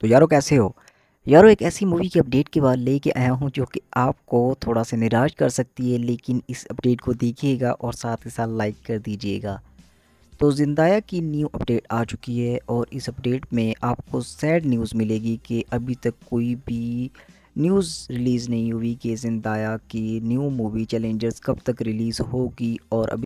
तो यारो कैसे हो यारो एक ऐसी मूवी की अपडेट के बाद लेके आया हूँ जो कि आपको थोड़ा सा निराश कर सकती है लेकिन इस अपडेट को देखिएगा और साथ ही साथ लाइक कर दीजिएगा तो जिंदाया की न्यू अपडेट आ चुकी है और इस अपडेट में आपको सैड न्यूज़ मिलेगी कि अभी तक कोई भी न्यूज़ रिलीज़ नहीं हुई कि जिंदाया की न्यू मूवी चैलेंजर्स कब तक रिलीज़ होगी और अभी